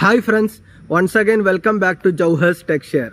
hi friends once again welcome back to Jauhar's tech share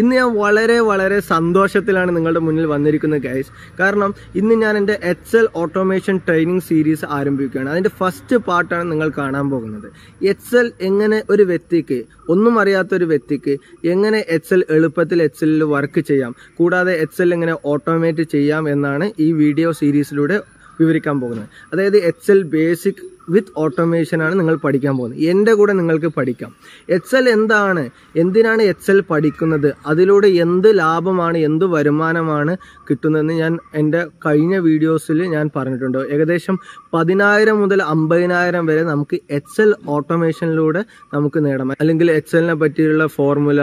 ഇന്ന് ഞാൻ വളരെ വളരെ സന്തോഷത്തിലാണ് നിങ്ങളുടെ മുന്നിൽ വന്നിരിക്കുന്നത് ഗൈസ് കാരണം ഇന്ന് ഞാൻ എൻ്റെ Excel automation training series ആരംഭിക്കുകയാണ് അതിൻ്റെ ഫസ്റ്റ് പാർട്ടാണ് നിങ്ങൾ കാണാൻ പോകുന്നത് എച്ച് എൽ എങ്ങനെ ഒരു വ്യക്തിക്ക് ഒന്നും അറിയാത്ത ഒരു വ്യക്തിക്ക് എങ്ങനെ എച്ച് എൽ എളുപ്പത്തിൽ എച്ച് എല്ലിൽ വർക്ക് ചെയ്യാം കൂടാതെ എച്ച് എൽ എങ്ങനെ ഓട്ടോമേറ്റ് ചെയ്യാം എന്നാണ് ഈ വീഡിയോ സീരീസിലൂടെ വിവരിക്കാൻ പോകുന്നത് അതായത് എച്ച് എൽ ബേസിക് വിത്ത് ഓട്ടോമേഷനാണ് നിങ്ങൾ പഠിക്കാൻ പോകുന്നത് എൻ്റെ കൂടെ നിങ്ങൾക്ക് പഠിക്കാം എച്ച് എൽ എന്താണ് എന്തിനാണ് എച്ച് എൽ പഠിക്കുന്നത് അതിലൂടെ എന്ത് ലാഭമാണ് എന്ത് വരുമാനമാണ് കിട്ടുന്നതെന്ന് ഞാൻ എൻ്റെ കഴിഞ്ഞ വീഡിയോസിൽ ഞാൻ പറഞ്ഞിട്ടുണ്ട് ഏകദേശം പതിനായിരം മുതൽ അമ്പതിനായിരം വരെ നമുക്ക് എച്ച് എൽ ഓട്ടോമേഷനിലൂടെ നമുക്ക് നേടാം അല്ലെങ്കിൽ എച്ച് എല്ലിനെ പറ്റിയുള്ള ഫോർമുല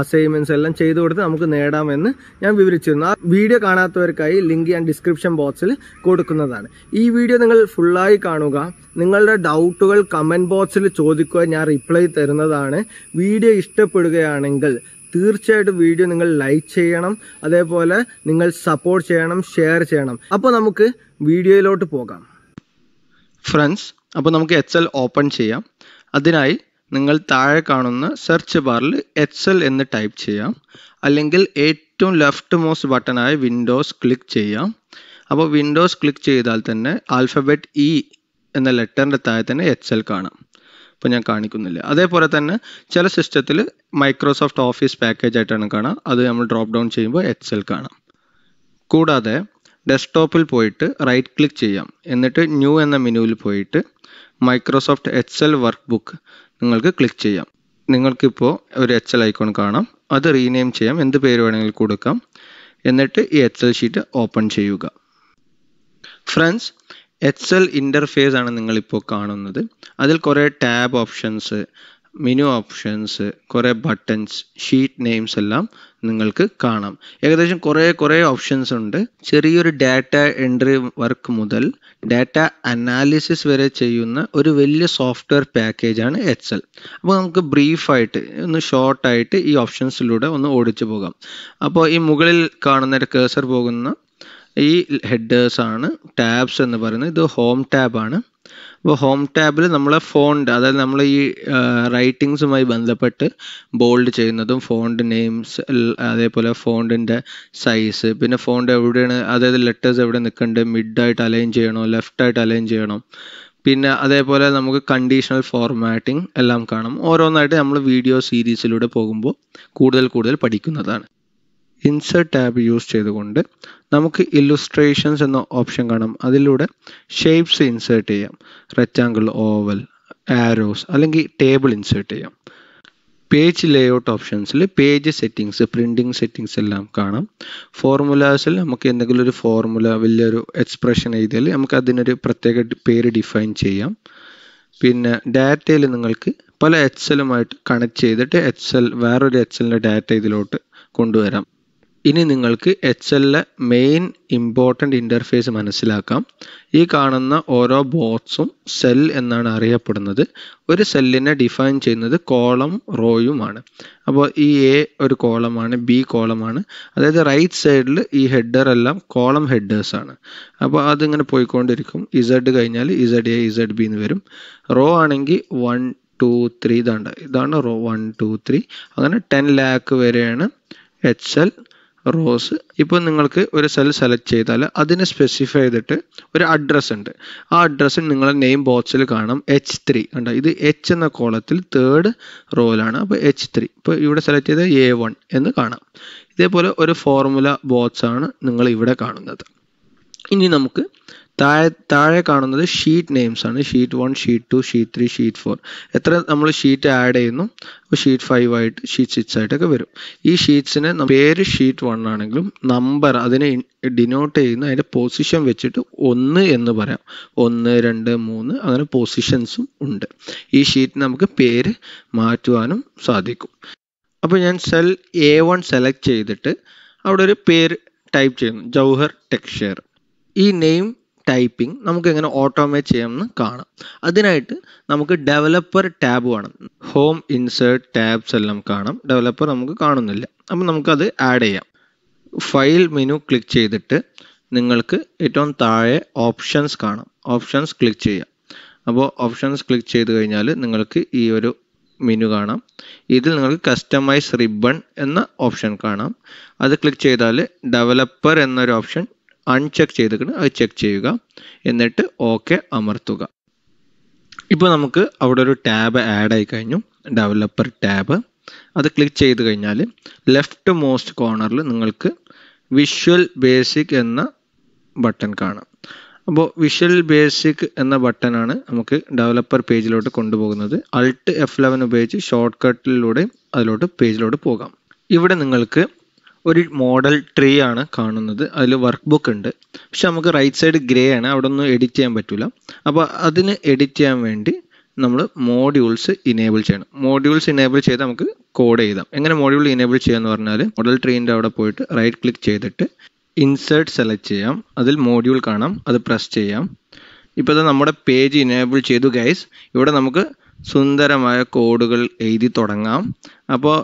അസൈൻമെന്റ്സ് എല്ലാം ചെയ്തു കൊടുത്ത് നമുക്ക് നേടാമെന്ന് ഞാൻ വിവരിച്ചിരുന്നു ആ വീഡിയോ കാണാത്തവർക്കായി ലിങ്ക് ഞാൻ ഡിസ്ക്രിപ്ഷൻ ബോക്സിൽ കൊടുക്കുന്നതാണ് ഈ വീഡിയോ നിങ്ങൾ ഫുള്ളായി കാണുക നിങ്ങളുടെ ഡൗട്ടുകൾ കമൻറ്റ് ബോക്സിൽ ചോദിക്കുക ഞാൻ റിപ്ലൈ തരുന്നതാണ് വീഡിയോ ഇഷ്ടപ്പെടുകയാണെങ്കിൽ തീർച്ചയായിട്ടും വീഡിയോ നിങ്ങൾ ലൈക്ക് ചെയ്യണം അതേപോലെ നിങ്ങൾ സപ്പോർട്ട് ചെയ്യണം ഷെയർ ചെയ്യണം അപ്പോൾ നമുക്ക് വീഡിയോയിലോട്ട് പോകാം ഫ്രണ്ട്സ് അപ്പോൾ നമുക്ക് എച്ച് എൽ ഓപ്പൺ ചെയ്യാം അതിനായി നിങ്ങൾ താഴെ കാണുന്ന സെർച്ച് ബാറിൽ എക്സൽ എന്ന് ടൈപ്പ് ചെയ്യാം അല്ലെങ്കിൽ ഏറ്റവും ലെഫ്റ്റ് മോസ്റ്റ് ബട്ടണായ വിൻഡോസ് ക്ലിക്ക് ചെയ്യാം അപ്പോൾ വിൻഡോസ് ക്ലിക്ക് ചെയ്താൽ തന്നെ ആൽഫബറ്റ് ഇ e എന്ന ലെറ്ററിൻ്റെ താഴെ തന്നെ എക്സൽ കാണാം അപ്പോൾ ഞാൻ കാണിക്കുന്നില്ല അതേപോലെ തന്നെ ചില സിസ്റ്റത്തിൽ മൈക്രോസോഫ്റ്റ് ഓഫീസ് പാക്കേജ് ആയിട്ടാണ് കാണാം അത് നമ്മൾ ഡ്രോപ്പ് ഡൗൺ ചെയ്യുമ്പോൾ എക്സൽ കാണാം കൂടാതെ ഡെസ്ക്ടോപ്പിൽ പോയിട്ട് റൈറ്റ് ക്ലിക്ക് ചെയ്യാം എന്നിട്ട് ന്യൂ എന്ന മെനുവിൽ പോയിട്ട് മൈക്രോസോഫ്റ്റ് എക്സൽ വർക്ക് ബുക്ക് നിങ്ങൾക്ക് ക്ലിക്ക് ചെയ്യാം നിങ്ങൾക്കിപ്പോൾ ഒരു എച്ച് എൽ ഐക്കോൺ കാണാം അത് റീനെയിം ചെയ്യാം എന്ത് പേര് വേണമെങ്കിലും കൊടുക്കാം എന്നിട്ട് ഈ എച്ച് എൽ ഷീറ്റ് ഓപ്പൺ ചെയ്യുക ഫ്രണ്ട്സ് എച്ച് എൽ ഇൻ്റർഫേസ് ആണ് നിങ്ങളിപ്പോൾ കാണുന്നത് അതിൽ കുറേ ടാബ് ഓപ്ഷൻസ് മെനു ഓപ്ഷൻസ് കുറേ ബട്ടൺസ് ഷീറ്റ് നെയിംസ് എല്ലാം നിങ്ങൾക്ക് കാണാം ഏകദേശം കുറേ കുറേ ഓപ്ഷൻസ് ഉണ്ട് ചെറിയൊരു ഡാറ്റ എൻട്രി വർക്ക് മുതൽ ഡാറ്റ അനാലിസിസ് വരെ ചെയ്യുന്ന ഒരു വലിയ സോഫ്റ്റ്വെയർ പാക്കേജാണ് എക്സൽ അപ്പോൾ നമുക്ക് ബ്രീഫായിട്ട് ഒന്ന് ഷോർട്ടായിട്ട് ഈ ഓപ്ഷൻസിലൂടെ ഒന്ന് ഓടിച്ചു പോകാം അപ്പോൾ ഈ മുകളിൽ കാണുന്ന ഒരു കേസർ പോകുന്ന ഈ ഹെഡേഴ്സാണ് ടാബ്സ് എന്ന് പറയുന്നത് ഇത് ഹോം ടാബാണ് അപ്പോൾ ഹോം ടാബിൽ നമ്മളെ ഫോണ്ട് അതായത് നമ്മൾ ഈ റൈറ്റിങ്സുമായി ബന്ധപ്പെട്ട് ബോൾഡ് ചെയ്യുന്നതും ഫോണ്ട് നെയിംസ് അതേപോലെ ഫോണ്ടിൻ്റെ സൈസ് പിന്നെ ഫോണ്ട് എവിടെയാണ് അതായത് ലെറ്റേഴ്സ് എവിടെ നിൽക്കേണ്ടത് മിഡായിട്ട് അലൈൻ ചെയ്യണോ ലെഫ്റ്റായിട്ട് അലൈൻ ചെയ്യണം പിന്നെ അതേപോലെ നമുക്ക് കണ്ടീഷണൽ ഫോർമാറ്റിംഗ് എല്ലാം കാണാം ഓരോന്നായിട്ട് നമ്മൾ വീഡിയോ സീരീസിലൂടെ പോകുമ്പോൾ കൂടുതൽ കൂടുതൽ പഠിക്കുന്നതാണ് ഇൻസെർട്ട് ടാബ് യൂസ് ചെയ്തുകൊണ്ട് നമുക്ക് ഇല്ലുസ്ട്രേഷൻസ് എന്ന ഓപ്ഷൻ കാണാം അതിലൂടെ ഷേപ്സ് ഇൻസേർട്ട് ചെയ്യാം റെക്റ്റാങ്കിൾ ഓവൽ ആരോസ് അല്ലെങ്കിൽ ടേബിൾ ഇൻസേർട്ട് ചെയ്യാം പേജ് ലേഔട്ട് ഓപ്ഷൻസിൽ പേജ് സെറ്റിങ്സ് പ്രിൻറ്റിംഗ് സെറ്റിങ്സ് എല്ലാം കാണാം ഫോർമുലാസിൽ നമുക്ക് എന്തെങ്കിലും ഒരു ഫോർമുല വലിയൊരു എക്സ്പ്രഷൻ എഴുതിയാൽ നമുക്ക് അതിനൊരു പ്രത്യേക പേര് ഡിഫൈൻ ചെയ്യാം പിന്നെ ഡാറ്റയിൽ നിങ്ങൾക്ക് പല എച്ച് എല്ലുമായിട്ട് കണക്ട് ചെയ്തിട്ട് എച്ച് എൽ വേറൊരു എച്ച് എല്ലിൻ്റെ ഡാറ്റ ഇതിലോട്ട് കൊണ്ടുവരാം ഇനി നിങ്ങൾക്ക് Excel main important interface മനസ്സിലാക്കാം ഈ കാണുന്ന ഓരോ ബോട്ട്സും സെൽ എന്നാണ് അറിയപ്പെടുന്നത് ഒരു സെല്ലിനെ ഡിഫൈൻ ചെയ്യുന്നത് കോളം റോയുമാണ് അപ്പോൾ ഈ എ ഒരു കോളമാണ് ബി കോളമാണ് അതായത് റൈറ്റ് സൈഡിൽ ഈ ഹെഡർ എല്ലാം കോളം ഹെഡേഴ്സാണ് അപ്പോൾ അതിങ്ങനെ പോയിക്കൊണ്ടിരിക്കും ഇസഡ് കഴിഞ്ഞാൽ ഇസഡ് എ ഇസഡ് ബി എന്ന് വരും റോ ആണെങ്കിൽ വൺ ടു ത്രീ ഇതാണ് ഇതാണ് റോ വൺ ടു ത്രീ അങ്ങനെ ടെൻ ലാക്ക് വരെയാണ് എച്ച് എൽ റോസ് ഇപ്പോൾ നിങ്ങൾക്ക് ഒരു സെൽ സെലക്ട് ചെയ്താൽ അതിനെ സ്പെസിഫൈ ചെയ്തിട്ട് ഒരു അഡ്രസ്സ് ഉണ്ട് ആ അഡ്രസ്സിൽ നിങ്ങളുടെ നെയിം ബോക്സിൽ കാണാം എച്ച് ത്രീ കണ്ടോ ഇത് എച്ച് എന്ന കോളത്തിൽ തേർഡ് റോയിലാണ് അപ്പോൾ എച്ച് ത്രീ ഇപ്പോൾ ഇവിടെ സെലക്ട് ചെയ്ത എ വൺ എന്ന് കാണാം ഇതേപോലെ ഒരു ഫോർമുല ബോക്സ് ആണ് നിങ്ങൾ ഇവിടെ കാണുന്നത് ഇനി നമുക്ക് താഴെ താഴെ കാണുന്നത് ഷീറ്റ് നെയിംസ് ആണ് sheet one sheet two sheet three sheet four എത്ര നമ്മൾ ഷീറ്റ് ആഡ് ചെയ്യുന്നു അപ്പോൾ ഷീറ്റ് ഫൈവ് ആയിട്ട് ഷീറ്റ് സിക്സ് ആയിട്ടൊക്കെ വരും ഈ ഷീറ്റ്സിന് പേര് ഷീറ്റ് വൺ ആണെങ്കിലും നമ്പർ അതിനെ ഡിനോട്ട് ചെയ്യുന്ന അതിൻ്റെ പൊസിഷൻ വെച്ചിട്ട് ഒന്ന് എന്ന് പറയാം ഒന്ന് രണ്ട് മൂന്ന് അങ്ങനെ പൊസിഷൻസും ഉണ്ട് ഈ ഷീറ്റിന് നമുക്ക് പേര് മാറ്റുവാനും സാധിക്കും അപ്പോൾ ഞാൻ സെൽ എ വൺ സെലക്ട് ചെയ്തിട്ട് അവിടെ ഒരു പേര് ടൈപ്പ് ചെയ്യുന്നു ജൗഹർ ടെക്സ്ചർ ഈ നെയിം ടൈപ്പിംഗ് നമുക്ക് എങ്ങനെ ഓട്ടോമേറ്റ് ചെയ്യാമെന്ന് കാണാം അതിനായിട്ട് നമുക്ക് ഡെവലപ്പർ ടാബ് വേണം ഹോം ഇൻസേർട്ട് ടാബ്സ് എല്ലാം കാണാം ഡെവലപ്പർ നമുക്ക് കാണുന്നില്ല അപ്പം നമുക്കത് ആഡ് ചെയ്യാം ഫയൽ മെനു ക്ലിക്ക് ചെയ്തിട്ട് നിങ്ങൾക്ക് ഏറ്റവും താഴെ ഓപ്ഷൻസ് കാണാം ഓപ്ഷൻസ് ക്ലിക്ക് ചെയ്യാം അപ്പോൾ ഓപ്ഷൻസ് ക്ലിക്ക് ചെയ്ത് കഴിഞ്ഞാൽ നിങ്ങൾക്ക് ഈ ഒരു മെനു കാണാം ഇതിൽ നിങ്ങൾക്ക് കസ്റ്റമൈസ് റിബൺ എന്ന ഓപ്ഷൻ കാണാം അത് ക്ലിക്ക് ചെയ്താൽ ഡെവലപ്പർ എന്നൊരു ഓപ്ഷൻ അൺചെക്ക് ചെയ്തിട്ടുണ്ട് അത് ചെക്ക് ചെയ്യുക എന്നിട്ട് ഓക്കെ അമർത്തുക ഇപ്പോൾ നമുക്ക് അവിടെ ഒരു ടാബ് ആഡ് ആയി കഴിഞ്ഞു ഡെവലപ്പർ ടാബ് അത് ക്ലിക്ക് ചെയ്ത് കഴിഞ്ഞാൽ ലെഫ്റ്റ് മോസ്റ്റ് കോർണറിൽ നിങ്ങൾക്ക് വിഷ്വൽ ബേസിക് എന്ന ബട്ടൺ കാണാം അപ്പോൾ വിഷ്വൽ ബേസിക് എന്ന ബട്ടണാണ് നമുക്ക് ഡെവലപ്പർ പേജിലോട്ട് കൊണ്ടുപോകുന്നത് അൾട്ട് എഫ് ലെവൻ ഉപയോഗിച്ച് ഷോർട്ട് കട്ടിലൂടെ അതിലോട്ട് പേജിലോട്ട് പോകാം ഇവിടെ നിങ്ങൾക്ക് ഒരു മോഡൽ ട്രീ ആണ് കാണുന്നത് അതിൽ വർക്ക് ബുക്ക് ഉണ്ട് പക്ഷെ നമുക്ക് റൈറ്റ് സൈഡ് ഗ്രേ ആണ് അവിടെ ഒന്നും എഡിറ്റ് ചെയ്യാൻ പറ്റില്ല അപ്പോൾ അതിന് എഡിറ്റ് ചെയ്യാൻ വേണ്ടി നമ്മൾ മോഡ്യൂൾസ് ഇനേബിൾ ചെയ്യണം മോഡ്യൂൾസ് ഇനേബിൾ ചെയ്ത് നമുക്ക് കോഡ് ചെയ്താം എങ്ങനെ മോഡ്യൂൾ ഇനേബിൾ ചെയ്യാമെന്ന് പറഞ്ഞാൽ മോഡൽ ട്രീൻ്റെ അവിടെ പോയിട്ട് റൈറ്റ് ക്ലിക്ക് ചെയ്തിട്ട് ഇൻസേർട്ട് സെലക്ട് ചെയ്യാം അതിൽ മോഡ്യൂൾ കാണാം അത് പ്രസ് ചെയ്യാം ഇപ്പോൾ നമ്മുടെ പേജ് ഇനേബിൾ ചെയ്തു ഗൈസ് ഇവിടെ നമുക്ക് സുന്ദരമായ കോഡുകൾ എഴുതി തുടങ്ങാം അപ്പോൾ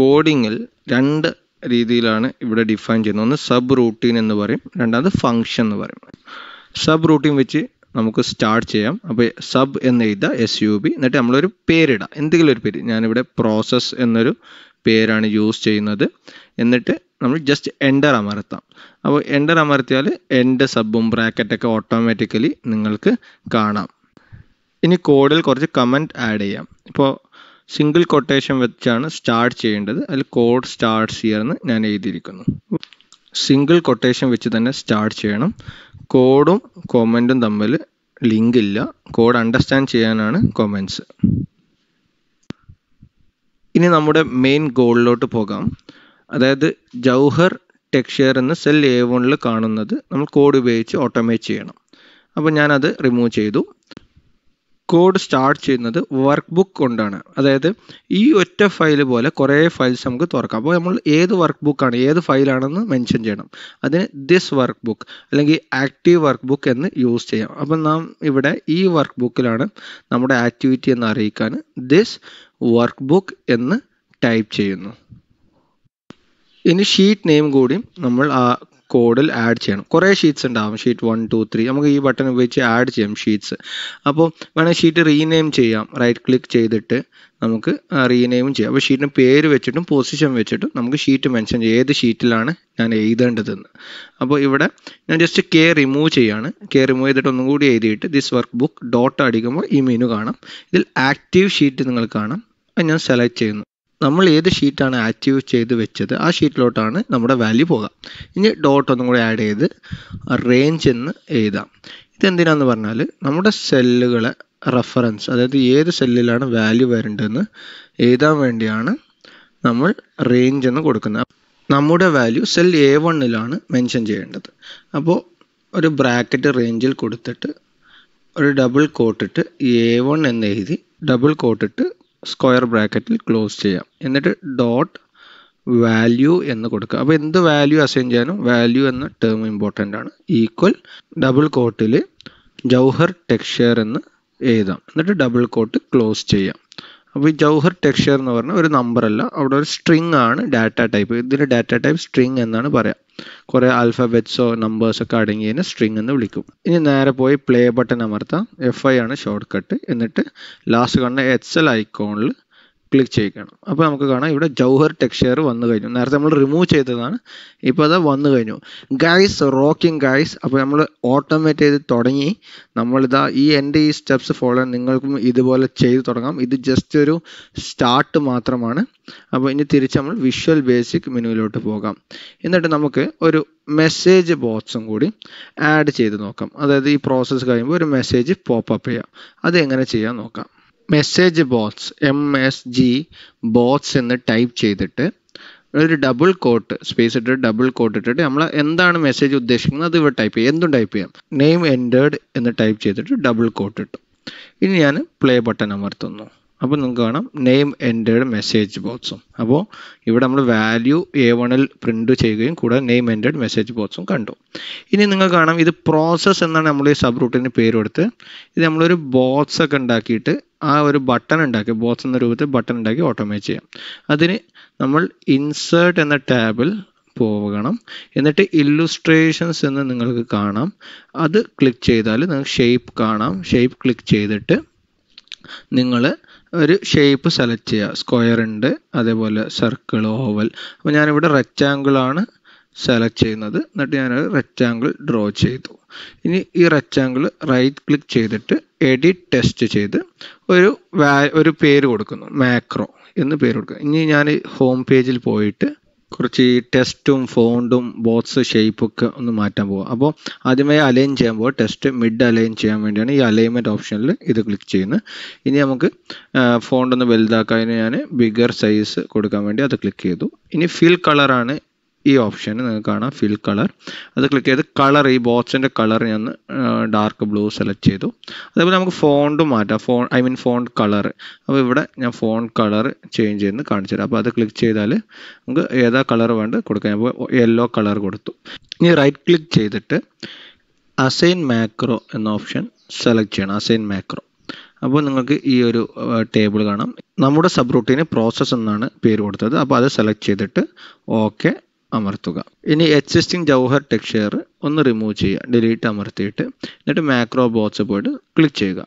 കോഡിങ്ങിൽ രണ്ട് രീതിയിലാണ് ഇവിടെ ഡിഫൈൻ ചെയ്യുന്നത് ഒന്ന് സബ് റൂട്ടീൻ എന്ന് പറയും രണ്ടാമത് ഫംഗ്ഷൻ എന്ന് പറയും സബ് റൂട്ടീൻ വെച്ച് നമുക്ക് സ്റ്റാർട്ട് ചെയ്യാം അപ്പോൾ സബ് എന്ന് എഴുതാം എസ് യു ബി എന്നിട്ട് നമ്മളൊരു പേരിടാം എന്തെങ്കിലും ഒരു പേര് ഞാനിവിടെ പ്രോസസ്സ് എന്നൊരു പേരാണ് യൂസ് ചെയ്യുന്നത് എന്നിട്ട് നമ്മൾ ജസ്റ്റ് എൻ്റർ അമർത്താം അപ്പോൾ എൻ്റർ അമർത്തിയാൽ എൻ്റെ സബും ബ്രാക്കറ്റൊക്കെ ഓട്ടോമാറ്റിക്കലി നിങ്ങൾക്ക് കാണാം ഇനി കോഡിൽ കുറച്ച് കമൻറ്റ് ആഡ് ചെയ്യാം ഇപ്പോൾ സിംഗിൾ കൊട്ടേഷൻ വെച്ചാണ് സ്റ്റാർട്ട് ചെയ്യേണ്ടത് അതിൽ കോഡ് സ്റ്റാർട്ട്സ് ഹിയർ എന്ന് ഞാൻ എഴുതിയിരിക്കുന്നു സിംഗിൾ കൊട്ടേഷൻ വെച്ച് തന്നെ സ്റ്റാർട്ട് ചെയ്യണം കോഡും കോമൻറ്റും തമ്മിൽ ലിങ്ക് ഇല്ല കോഡ് അണ്ടർസ്റ്റാൻഡ് ചെയ്യാനാണ് കോമൻസ് ഇനി നമ്മുടെ മെയിൻ ഗോളിലോട്ട് പോകാം അതായത് ജൗഹർ ടെക്സ്ചർ എന്ന സെൽ എ വണ്ണിൽ കാണുന്നത് നമ്മൾ കോഡ് ഉപയോഗിച്ച് ഓട്ടോമേറ്റ് ചെയ്യണം അപ്പോൾ ഞാനത് റിമൂവ് ചെയ്തു കോഡ് സ്റ്റാർട്ട് ചെയ്യുന്നത് വർക്ക് ബുക്ക് കൊണ്ടാണ് അതായത് ഈ ഒറ്റ ഫയൽ പോലെ കുറേ ഫയൽസ് നമുക്ക് തുറക്കാം അപ്പോൾ നമ്മൾ ഏത് വർക്ക് ബുക്കാണ് ഏത് ഫയലാണെന്ന് മെൻഷൻ ചെയ്യണം അതിന് ദിസ് വർക്ക് ബുക്ക് അല്ലെങ്കിൽ ആക്റ്റീവ് വർക്ക് ബുക്ക് എന്ന് യൂസ് ചെയ്യാം അപ്പം നാം ഇവിടെ ഈ വർക്ക് ബുക്കിലാണ് നമ്മുടെ ആക്ടിവിറ്റി എന്ന് അറിയിക്കാൻ ദിസ് വർക്ക് ബുക്ക് എന്ന് ടൈപ്പ് ചെയ്യുന്നു ഇനി ഷീറ്റ് നെയിം കൂടി നമ്മൾ ആ കോഡിൽ ആഡ് ചെയ്യണം കുറേ ഷീറ്റ്സ് ഉണ്ടാവും ഷീറ്റ് വൺ ടു ത്രീ നമുക്ക് ഈ ബട്ടൺ ഉപയോഗിച്ച് ആഡ് ചെയ്യാം ഷീറ്റ്സ് അപ്പോൾ വേണമെങ്കിൽ ഷീറ്റ് റീനെയിം ചെയ്യാം റൈറ്റ് ക്ലിക്ക് ചെയ്തിട്ട് നമുക്ക് റീനെയിം ചെയ്യാം അപ്പോൾ ഷീറ്റിന് പേര് വെച്ചിട്ടും പൊസിഷൻ വെച്ചിട്ടും നമുക്ക് ഷീറ്റ് മെൻഷൻ ചെയ്യാം ഏത് ഷീറ്റിലാണ് ഞാൻ എഴുതേണ്ടതെന്ന് അപ്പോൾ ഇവിടെ ഞാൻ ജസ്റ്റ് കെ റിമൂവ് ചെയ്യാണ് കെ റിമൂവ് ചെയ്തിട്ട് ഒന്നും കൂടി എഴുതിയിട്ട് ദിസ് വർക്ക് ബുക്ക് ഡോട്ട് അടിക്കുമ്പോൾ ഈ മെനു കാണാം ഇതിൽ ആക്റ്റീവ് ഷീറ്റ് നിങ്ങൾ കാണാം അത് ഞാൻ സെലക്ട് ചെയ്യുന്നു നമ്മൾ ഏത് ഷീറ്റാണ് ആക്റ്റീവ് ചെയ്ത് വെച്ചത് ആ ഷീറ്റിലോട്ടാണ് നമ്മുടെ വാല്യൂ പോകാം ഇനി ഡോട്ട് ഒന്നും കൂടി ആഡ് ചെയ്ത് റേഞ്ച് എന്ന് എഴുതാം ഇതെന്തിനാന്ന് പറഞ്ഞാൽ നമ്മുടെ സെല്ലുകളെ റെഫറൻസ് അതായത് ഏത് സെല്ലിലാണ് വാല്യൂ വരേണ്ടതെന്ന് എഴുതാൻ വേണ്ടിയാണ് നമ്മൾ റേഞ്ച് എന്ന് കൊടുക്കുന്നത് നമ്മുടെ വാല്യൂ സെൽ എ വണ്ണിലാണ് മെൻഷൻ ചെയ്യേണ്ടത് അപ്പോൾ ഒരു ബ്രാക്കറ്റ് റേഞ്ചിൽ കൊടുത്തിട്ട് ഒരു ഡബിൾ കോട്ടിട്ട് എ വൺ എന്ന് എഴുതി ഡബിൾ കോട്ടിട്ട് സ്ക്വയർ ബ്രാക്കറ്റിൽ ക്ലോസ് ചെയ്യാം എന്നിട്ട് ഡോട്ട് വാല്യൂ എന്ന് കൊടുക്കുക അപ്പോൾ എന്ത് വാല്യൂ അസൈൻ ചെയ്യാനും വാല്യൂ എന്ന ടേം ഇമ്പോർട്ടൻ്റ് ആണ് ഈക്വൽ ഡബിൾ കോട്ടിൽ ജൗഹർ ടെക്സ്ചർ എന്ന് എഴുതാം എന്നിട്ട് ഡബിൾ കോട്ട് ക്ലോസ് ചെയ്യാം അപ്പോൾ ജൗഹർ ടെക്സ്ചർ എന്ന് പറഞ്ഞ ഒരു നമ്പർ അല്ല അവിടെ ഒരു സ്ട്രിങ് ആണ് ഡാറ്റ ടൈപ്പ് ഇതിൻ്റെ ഡാറ്റ ടൈപ്പ് സ്ട്രിങ് എന്നാണ് പറയാം കുറേ ആൽഫബെറ്റ്സോ നമ്പേഴ്സോ ഒക്കെ അടങ്ങിയതിനെ സ്ട്രിങ് എന്ന് വിളിക്കും ഇനി നേരെ പോയി പ്ലേ ബട്ടൺ അമർത്താം എഫ് ഐ ആണ് ഷോർട്ട് കട്ട് എന്നിട്ട് ലാസ്റ്റ് കാണുന്ന എച്ച് എൽ ഐക്കോണിൽ ക്ലിക്ക് ചെയ്യിക്കണം അപ്പോൾ നമുക്ക് കാണാം ഇവിടെ ജൗഹർ ടെക്സ്ചർ വന്നു കഴിഞ്ഞു നേരത്തെ നമ്മൾ റിമൂവ് ചെയ്തതാണ് ഇപ്പോൾ അത് വന്നു കഴിഞ്ഞു ഗൈസ് റോക്കിംഗ് ഗൈസ് അപ്പോൾ നമ്മൾ ഓട്ടോമേറ്റ് ചെയ്ത് തുടങ്ങി നമ്മളിതാ ഈ എൻ്റെ ഈ സ്റ്റെപ്സ് ഫോളോ ചെയ്യാൻ നിങ്ങൾക്കും ഇതുപോലെ ചെയ്ത് തുടങ്ങാം ഇത് ജസ്റ്റ് ഒരു സ്റ്റാർട്ട് മാത്രമാണ് അപ്പോൾ ഇനി തിരിച്ച് നമ്മൾ വിഷ്വൽ ബേസിക് മെനുവിലോട്ട് പോകാം എന്നിട്ട് നമുക്ക് ഒരു മെസ്സേജ് ബോക്സും കൂടി ആഡ് ചെയ്ത് നോക്കാം അതായത് ഈ പ്രോസസ്സ് കഴിയുമ്പോൾ ഒരു മെസ്സേജ് പോപ്പ് അപ്പ് ചെയ്യാം അത് എങ്ങനെ ചെയ്യാൻ നോക്കാം message bots M S G bots എന്ന് ടൈപ്പ് ചെയ്തിട്ട് ഒരു ഡബിൾ കോട്ട് സ്പേസ് ഇട്ടിട്ട് ഡബിൾ കോട്ട് ഇട്ടിട്ട് നമ്മൾ എന്താണ് മെസ്സേജ് ഉദ്ദേശിക്കുന്നത് അത് ഇവിടെ ടൈപ്പ് ചെയ്യാം എന്തും ടൈപ്പ് ചെയ്യാം നെയിം എൻറ്റേഡ് എന്ന് ടൈപ്പ് ചെയ്തിട്ട് ഡബിൾ കോട്ട് ഇട്ടു ഇനി ഞാൻ പ്ലേ ബട്ടൺ അമർത്തുന്നു അപ്പോൾ നിങ്ങൾക്ക് കാണാം നെയിം എൻറ്റേഡ് മെസ്സേജ് ബോക്സും അപ്പോൾ ഇവിടെ നമ്മൾ വാല്യൂ എ വണിൽ പ്രിൻറ്റ് ചെയ്യുകയും കൂടെ നെയിം എൻറ്റേഡ് മെസ്സേജ് ബോക്സും കണ്ടു ഇനി നിങ്ങൾ കാണാം ഇത് പ്രോസസ്സ് എന്നാണ് നമ്മൾ ഈ സബ് റൂട്ടിന് പേര് കൊടുത്ത് ഇത് നമ്മളൊരു ബോക്സ് ഉണ്ടാക്കിയിട്ട് ആ ഒരു ബട്ടൺ ഉണ്ടാക്കി ബോക്സ് എന്ന രൂപത്തിൽ ബട്ടൺ ഉണ്ടാക്കി ഓട്ടോമേറ്റ് ചെയ്യാം അതിന് നമ്മൾ ഇൻസേർട്ട് എന്ന ടാബിൽ പോകണം എന്നിട്ട് ഇല്ലുസ്ട്രേഷൻസ് എന്ന് നിങ്ങൾക്ക് കാണാം അത് ക്ലിക്ക് ചെയ്താൽ നിങ്ങൾക്ക് ഷേപ്പ് കാണാം ഷേപ്പ് ക്ലിക്ക് ചെയ്തിട്ട് നിങ്ങൾ ഒരു ഷേപ്പ് സെലക്ട് ചെയ്യുക സ്ക്വയർ ഉണ്ട് അതേപോലെ സർക്കിൾ ഓവൽ അപ്പോൾ ഞാനിവിടെ ആണ് സെലക്ട് ചെയ്യുന്നത് എന്നിട്ട് ഞാൻ റെക്റ്റാങ്കിൾ ഡ്രോ ചെയ്തു ഇനി ഈ റെക്റ്റാങ്കിൾ റൈറ്റ് ക്ലിക്ക് ചെയ്തിട്ട് എഡിറ്റ് ടെസ്റ്റ് ചെയ്ത് ഒരു വാ ഒരു പേര് കൊടുക്കുന്നു മാക്രോ എന്ന് പേര് കൊടുക്കുക ഇനി ഞാൻ ഹോം പേജിൽ പോയിട്ട് കുറച്ച് ഈ ടെസ്റ്റും ഫോണ്ടും ബോക്സ് ഷേപ്പൊക്കെ ഒന്ന് മാറ്റാൻ പോകും അപ്പോൾ ആദ്യമായി അലൈൻ ചെയ്യുമ്പോൾ ടെസ്റ്റ് മിഡ് അലൈൻ ചെയ്യാൻ വേണ്ടിയാണ് ഈ അലൈൻമെൻറ്റ് ഓപ്ഷനിൽ ഇത് ക്ലിക്ക് ചെയ്യുന്നത് ഇനി നമുക്ക് ഫോണ്ട് ഒന്ന് വലുതാക്കാൻ ഞാൻ ബിഗർ സൈസ് കൊടുക്കാൻ വേണ്ടി അത് ക്ലിക്ക് ചെയ്തു ഇനി ഫിൽ കളറാണ് ഈ ഓപ്ഷൻ നിങ്ങൾക്ക് കാണാം ഫിൽ കളർ അത് ക്ലിക്ക് ചെയ്ത് കളർ ഈ ബോക്സിൻ്റെ കളർ ഞാൻ ഡാർക്ക് ബ്ലൂ സെലക്ട് ചെയ്തു അതേപോലെ നമുക്ക് ഫോണ്ട് മാറ്റാം phone I mean font colour അപ്പോൾ ഇവിടെ ഞാൻ ഫോണ്ട് കളർ ചേഞ്ച് ചെയ്യുന്നത് കാണിച്ചു തരാം അപ്പോൾ അത് ക്ലിക്ക് ചെയ്താൽ നമുക്ക് ഏതാ കളർ വേണ്ട കൊടുക്കാം അപ്പോൾ യെല്ലോ കളർ കൊടുത്തു ഇനി റൈറ്റ് ക്ലിക്ക് ചെയ്തിട്ട് അസൈൻ മാക്രോ എന്ന ഓപ്ഷൻ സെലക്ട് ചെയ്യണം അസൈൻ മാക്രോ അപ്പോൾ നിങ്ങൾക്ക് ഈ ഒരു ടേബിൾ കാണാം നമ്മുടെ സബ് റൂട്ടീന് പ്രോസസ്സ് എന്നാണ് പേര് കൊടുത്തത് അപ്പോൾ അത് സെലക്ട് ചെയ്തിട്ട് ഓക്കെ അമർത്തുക ഇനി എക്സിസ്റ്റിംഗ് ജൗഹർ ടെക്സ്ചർ ഒന്ന് റിമൂവ് ചെയ്യുക ഡിലീറ്റ് അമർത്തിയിട്ട് എന്നിട്ട് മാക്രോ ബോക്സ് പോയിട്ട് ക്ലിക്ക് ചെയ്യുക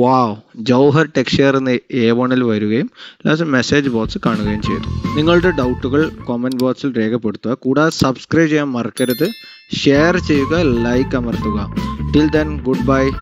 വാവ് ജൗഹർ ടെക്സ്ചർ എന്ന് എ വണിൽ വരികയും ലാസ്റ്റ് മെസ്സേജ് ബോക്സ് കാണുകയും ചെയ്തു നിങ്ങളുടെ ഡൗട്ടുകൾ കോമൻറ്റ് ബോക്സിൽ രേഖപ്പെടുത്തുക കൂടാതെ സബ്സ്ക്രൈബ് ചെയ്യാൻ മറക്കരുത് ഷെയർ ചെയ്യുക ലൈക്ക് അമർത്തുക ടിൽ ദെൻ ഗുഡ് ബൈ